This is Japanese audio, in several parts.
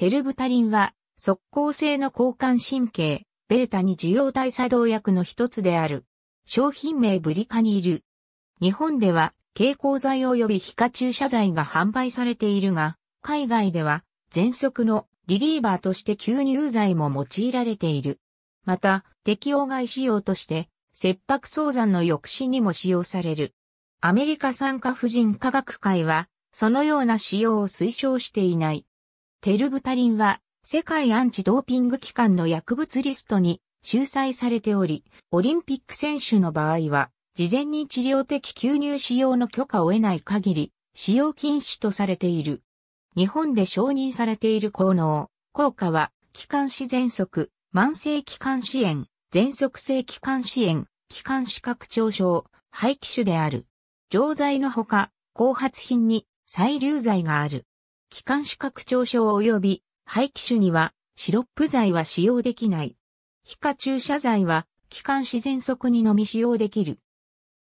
テルブタリンは、即効性の交換神経、ベータに受容体作動薬の一つである。商品名ブリカニル。日本では、蛍光剤及び皮下注射剤が販売されているが、海外では、喘息のリリーバーとして吸入剤も用いられている。また、適応外使用として、切迫早産の抑止にも使用される。アメリカ産科婦人科学会は、そのような使用を推奨していない。テルブタリンは、世界アンチドーピング機関の薬物リストに収載されており、オリンピック選手の場合は、事前に治療的吸入使用の許可を得ない限り、使用禁止とされている。日本で承認されている効能、効果は、気管支喘息、慢性気管支炎、喘息性気管支炎、気管視覚調症、肺気腫である。錠剤のほか、後発品に、再流剤がある。気管支拡張症及び肺気腫にはシロップ剤は使用できない。皮下注射剤は気管支喘息にのみ使用できる。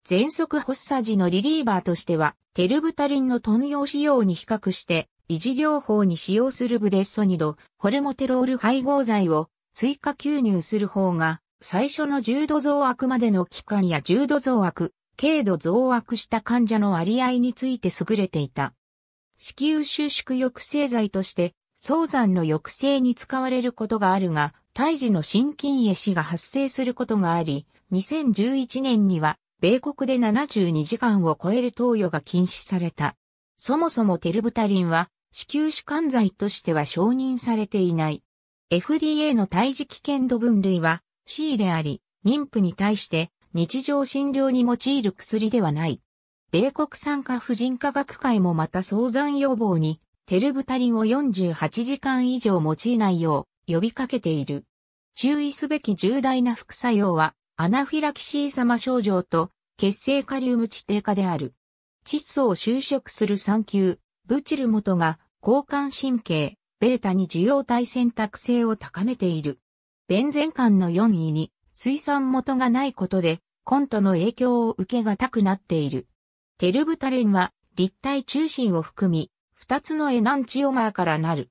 喘息発作時のリリーバーとしては、テルブタリンのトン用使用に比較して、維持療法に使用するブデッソニド、ホルモテロール配合剤を追加吸入する方が、最初の重度増悪までの期間や重度増悪、軽度増悪した患者の割合について優れていた。子宮収縮抑制剤として、早産の抑制に使われることがあるが、胎児の心筋壊死が発生することがあり、2011年には、米国で72時間を超える投与が禁止された。そもそもテルブタリンは、子宮弛管剤としては承認されていない。FDA の胎児危険度分類は C であり、妊婦に対して日常診療に用いる薬ではない。米国産科婦人科学会もまた早産予防に、テルブタリンを48時間以上用いないよう呼びかけている。注意すべき重大な副作用は、アナフィラキシー様症状と、血清カリウム値低下である。窒素を収縮する産休、ブチル元が、交換神経、ベータに受容体選択性を高めている。弁前間の4位に、水産元がないことで、コントの影響を受けがたくなっている。テルブタレンは立体中心を含み、二つのエナンチオマーからなる。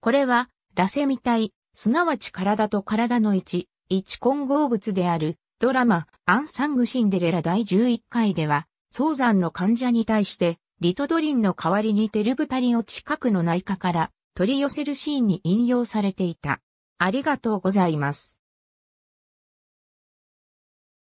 これは、ラセミ体、すなわち体と体の一、一混合物である、ドラマ、アンサングシンデレラ第11回では、早産の患者に対して、リトドリンの代わりにテルブタリンを近くの内科から取り寄せるシーンに引用されていた。ありがとうございます。